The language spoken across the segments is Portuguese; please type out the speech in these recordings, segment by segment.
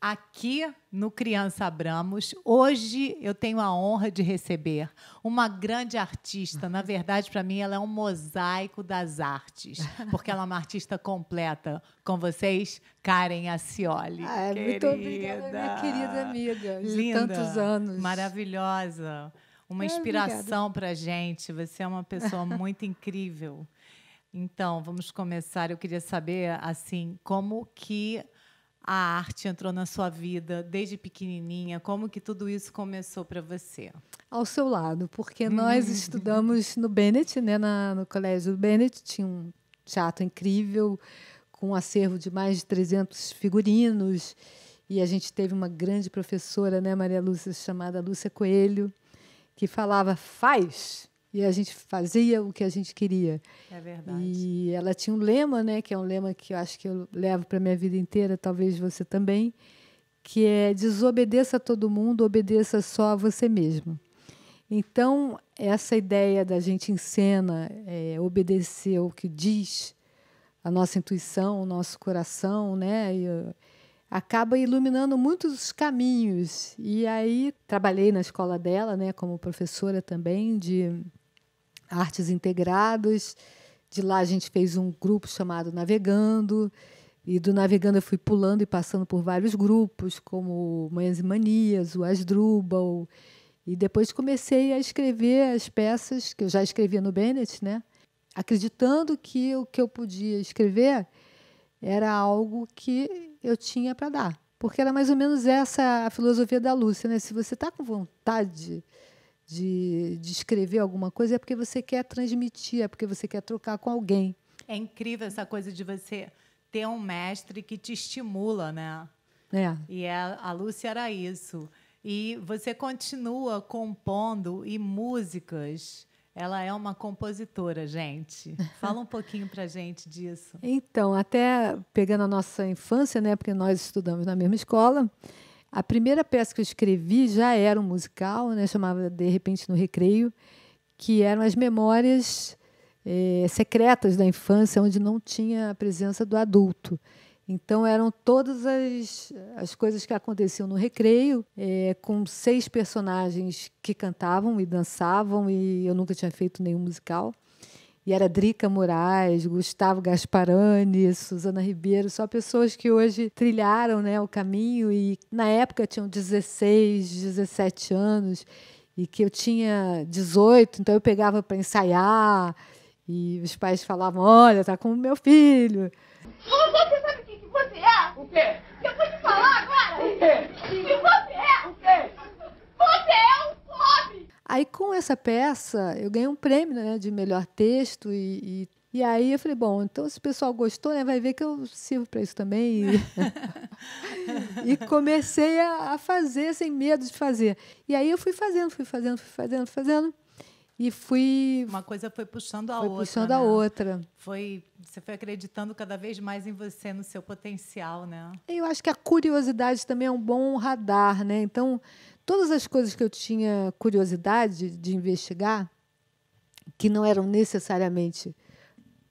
Aqui no Criança Abramos, hoje eu tenho a honra de receber uma grande artista. Na verdade, para mim, ela é um mosaico das artes, porque ela é uma artista completa. Com vocês, Karen Acioli. Ah, é, muito obrigada, minha querida amiga. De Linda, tantos anos. Maravilhosa uma ah, inspiração para a gente. Você é uma pessoa muito incrível. Então, vamos começar. Eu queria saber, assim, como que a arte entrou na sua vida desde pequenininha? Como que tudo isso começou para você? Ao seu lado, porque hum. nós estudamos no Bennett, né, na, no colégio do Bennett, tinha um teatro incrível, com um acervo de mais de 300 figurinos, e a gente teve uma grande professora, né, Maria Lúcia, chamada Lúcia Coelho, que falava faz e a gente fazia o que a gente queria. É verdade. E ela tinha um lema, né, que é um lema que eu acho que eu levo para minha vida inteira, talvez você também, que é desobedeça a todo mundo, obedeça só a você mesmo. Então, essa ideia da gente em cena é, obedecer o que diz a nossa intuição, o nosso coração, né? E, acaba iluminando muitos caminhos. E aí trabalhei na escola dela, né, como professora também de artes integradas. De lá a gente fez um grupo chamado Navegando. E do Navegando eu fui pulando e passando por vários grupos, como Manhãs e Manias, o Asdrubal. E depois comecei a escrever as peças que eu já escrevia no Bennett, né? acreditando que o que eu podia escrever era algo que eu tinha para dar. Porque era mais ou menos essa a filosofia da Lúcia, né? Se você está com vontade de, de escrever alguma coisa, é porque você quer transmitir, é porque você quer trocar com alguém. É incrível essa coisa de você ter um mestre que te estimula, né? É. E a, é, a Lúcia era isso. E você continua compondo e músicas ela é uma compositora, gente. Fala um pouquinho para gente disso. Então, até pegando a nossa infância, né, porque nós estudamos na mesma escola, a primeira peça que eu escrevi já era um musical, né, chamava De repente no recreio, que eram as memórias eh, secretas da infância, onde não tinha a presença do adulto. Então eram todas as, as coisas que aconteciam no recreio, é, com seis personagens que cantavam e dançavam, e eu nunca tinha feito nenhum musical. E era Drica Moraes, Gustavo Gasparani, Suzana Ribeiro, só pessoas que hoje trilharam né, o caminho e na época tinham 16, 17 anos e que eu tinha 18, então eu pegava para ensaiar e os pais falavam: "Olha, tá com o meu filho". Oh, você é? O quê? Eu vou te falar agora! O quê? Que você é? O quê? Você é um pobre! Aí com essa peça eu ganhei um prêmio né, de melhor texto e, e, e aí eu falei, bom, então se o pessoal gostou, né, vai ver que eu sirvo para isso também. E, e comecei a, a fazer sem medo de fazer. E aí eu fui fazendo, fui fazendo, fui fazendo, fui fazendo. E fui. Uma coisa foi puxando a foi outra. Puxando né? a outra. Foi, você foi acreditando cada vez mais em você, no seu potencial, né? Eu acho que a curiosidade também é um bom radar, né? Então, todas as coisas que eu tinha curiosidade de investigar, que não eram necessariamente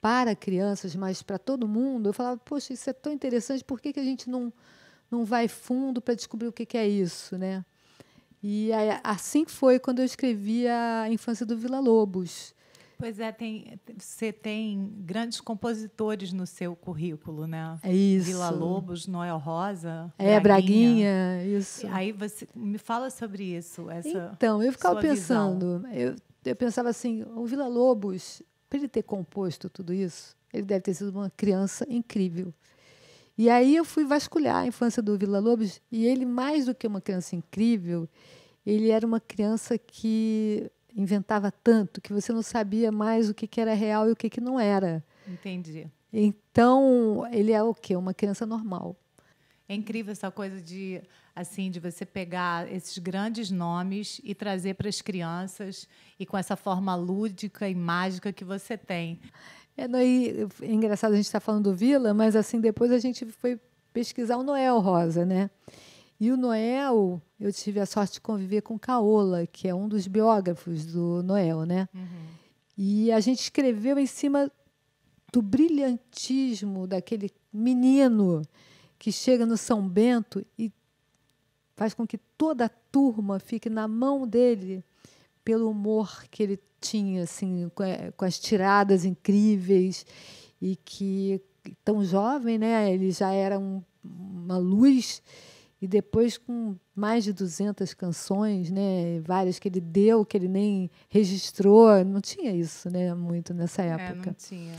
para crianças, mas para todo mundo, eu falava, poxa, isso é tão interessante, por que, que a gente não, não vai fundo para descobrir o que, que é isso, né? E assim foi quando eu escrevi a Infância do Vila Lobos. Pois é, tem, você tem grandes compositores no seu currículo, né? É isso. Vila Lobos, Noel Rosa. É, Braguinha, Braguinha isso. Aí você me fala sobre isso. Essa então, eu ficava pensando, eu, eu, pensava assim, o Vila Lobos, para ele ter composto tudo isso, ele deve ter sido uma criança incrível. E aí eu fui vasculhar a infância do Vila Lobos e ele, mais do que uma criança incrível, ele era uma criança que inventava tanto que você não sabia mais o que, que era real e o que, que não era. Entendi. Então, ele é o quê? Uma criança normal. É incrível essa coisa de assim de você pegar esses grandes nomes e trazer para as crianças e com essa forma lúdica e mágica que você tem. É, daí, é engraçado a gente estar tá falando do Vila, mas assim depois a gente foi pesquisar o Noel Rosa, né? E o Noel, eu tive a sorte de conviver com Caola, que é um dos biógrafos do Noel, né? Uhum. E a gente escreveu em cima do brilhantismo daquele menino que chega no São Bento e faz com que toda a turma fique na mão dele pelo humor que ele tinha, assim, com as tiradas incríveis e que tão jovem, né? Ele já era um, uma luz e depois com mais de 200 canções, né? Várias que ele deu, que ele nem registrou, não tinha isso, né? Muito nessa é, época. É, não tinha.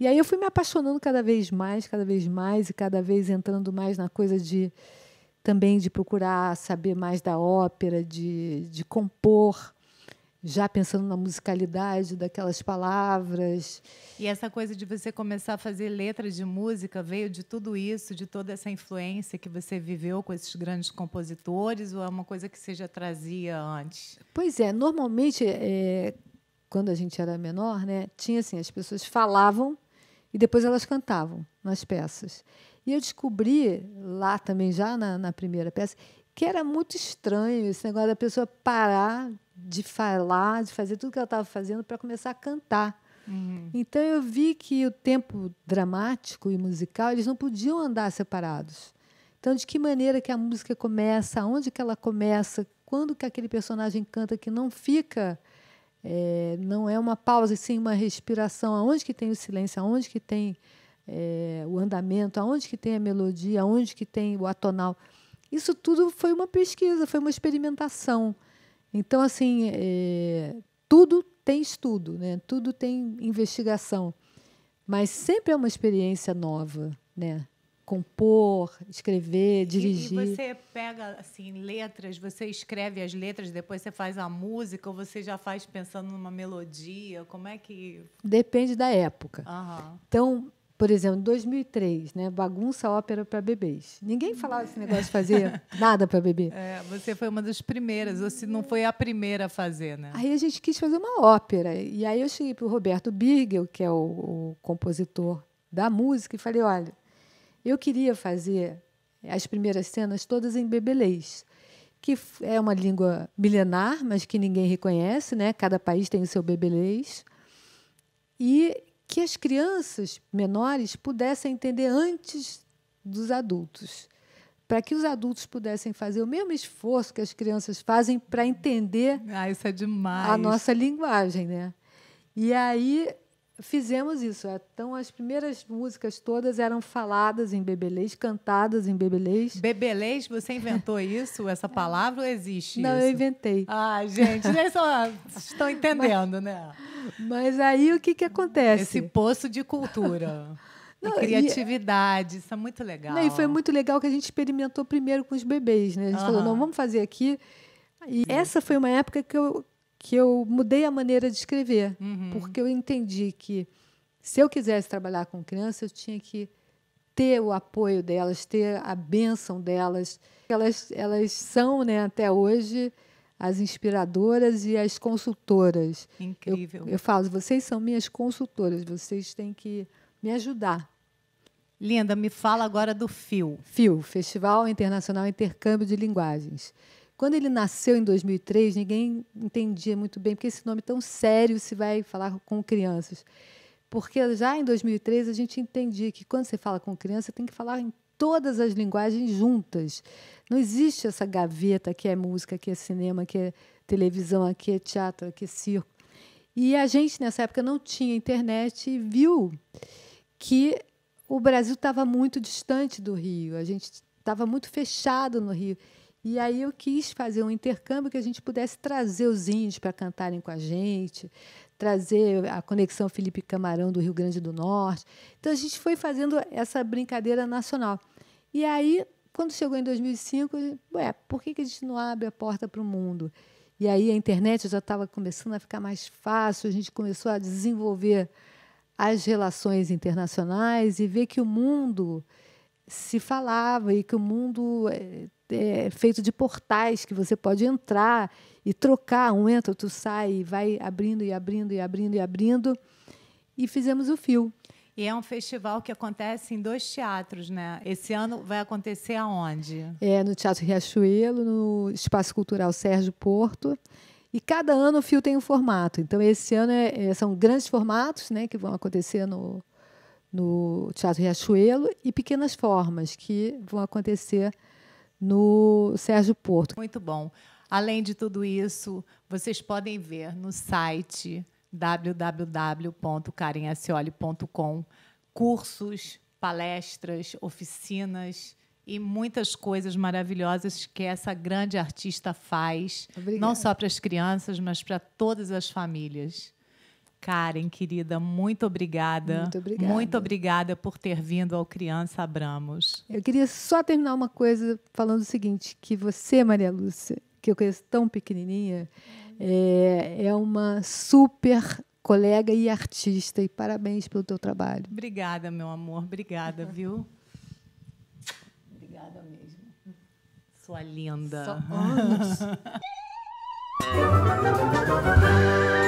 E aí eu fui me apaixonando cada vez mais, cada vez mais e cada vez entrando mais na coisa de também de procurar saber mais da ópera, de, de compor já pensando na musicalidade daquelas palavras. E essa coisa de você começar a fazer letras de música veio de tudo isso, de toda essa influência que você viveu com esses grandes compositores, ou é uma coisa que você já trazia antes? Pois é, normalmente, é, quando a gente era menor, né, tinha assim, as pessoas falavam e depois elas cantavam nas peças. E eu descobri, lá também já na, na primeira peça, que era muito estranho esse negócio da pessoa parar de falar, de fazer tudo que ela estava fazendo para começar a cantar. Uhum. Então eu vi que o tempo dramático e musical eles não podiam andar separados. Então de que maneira que a música começa, onde que ela começa, quando que aquele personagem canta que não fica é, não é uma pausa, e sim uma respiração. Aonde que tem o silêncio, aonde que tem é, o andamento, aonde que tem a melodia, aonde que tem o atonal. Isso tudo foi uma pesquisa, foi uma experimentação. Então, assim, é, tudo tem estudo, né? tudo tem investigação, mas sempre é uma experiência nova, né? compor, escrever, dirigir. E, e, você pega assim letras, você escreve as letras, depois você faz a música ou você já faz pensando numa melodia? Como é que Depende da época. Uhum. Então por exemplo, 2003, né? Bagunça ópera para bebês. Ninguém falava esse negócio de fazer nada para bebê. É, você foi uma das primeiras, ou se não foi a primeira a fazer, né? Aí a gente quis fazer uma ópera. E aí eu cheguei para o Roberto Birgel, que é o, o, compositor da música, e falei: olha, eu queria fazer as primeiras cenas todas em bebelês, que é uma língua milenar, mas que ninguém reconhece, né? Cada país tem o seu bebelês. E que as crianças menores pudessem entender antes dos adultos, para que os adultos pudessem fazer o mesmo esforço que as crianças fazem para entender ah, é demais. a nossa linguagem, né? E aí fizemos isso. Então, as primeiras músicas todas eram faladas em bebelês, cantadas em bebelês. Bebelês, você inventou isso? Essa é. palavra ou existe Não, isso? eu inventei. Ah, gente, vocês estão entendendo, mas, né? Mas aí, o que, que acontece? Esse poço de cultura. Não, criatividade, e, isso é muito legal. Não, e foi muito legal que a gente experimentou primeiro com os bebês, né? A gente uhum. falou, não, vamos fazer aqui. E essa foi uma época que eu que eu mudei a maneira de escrever, uhum. porque eu entendi que se eu quisesse trabalhar com criança, eu tinha que ter o apoio delas, ter a bênção delas. Elas, elas são, né, até hoje, as inspiradoras e as consultoras. Incrível. Eu, eu falo, vocês são minhas consultoras, vocês têm que me ajudar. Linda, me fala agora do FIL. FIL, Festival Internacional Intercâmbio de Linguagens. Quando ele nasceu em 2003, ninguém entendia muito bem porque esse nome tão sério se vai falar com crianças. Porque já em 2003 a gente entendia que quando você fala com criança, tem que falar em todas as linguagens juntas. Não existe essa gaveta que é música, que é cinema, que é televisão, aqui é teatro, aqui é circo. E a gente nessa época não tinha internet e viu que o Brasil estava muito distante do Rio, a gente estava muito fechado no Rio. E aí eu quis fazer um intercâmbio que a gente pudesse trazer os índios para cantarem com a gente, trazer a conexão Felipe Camarão do Rio Grande do Norte. Então a gente foi fazendo essa brincadeira nacional. E aí, quando chegou em 2005, ué, por que, que a gente não abre a porta para o mundo? E aí a internet já estava começando a ficar mais fácil, a gente começou a desenvolver as relações internacionais e ver que o mundo se falava e que o mundo é, é, feito de portais que você pode entrar e trocar, um entra, outro sai, e vai abrindo e abrindo e abrindo e abrindo. E fizemos o fio. E é um festival que acontece em dois teatros, né? Esse ano vai acontecer aonde? É no Teatro Riachuelo, no Espaço Cultural Sérgio Porto. E cada ano o fio tem um formato. Então, esse ano é, é são grandes formatos né, que vão acontecer no, no Teatro Riachuelo e Pequenas Formas, que vão acontecer no Sérgio Porto. Muito bom. Além de tudo isso, vocês podem ver no site www.carinhacioli.com cursos, palestras, oficinas e muitas coisas maravilhosas que essa grande artista faz, Obrigada. não só para as crianças, mas para todas as famílias. Karen, querida, muito obrigada. Muito obrigada. Muito obrigada por ter vindo ao Criança Abramos. Eu queria só terminar uma coisa falando o seguinte: que você, Maria Lúcia, que eu conheço tão pequenininha, é, é uma super colega e artista. E parabéns pelo teu trabalho. Obrigada, meu amor. Obrigada, viu? obrigada mesmo. Sua linda. Só anos.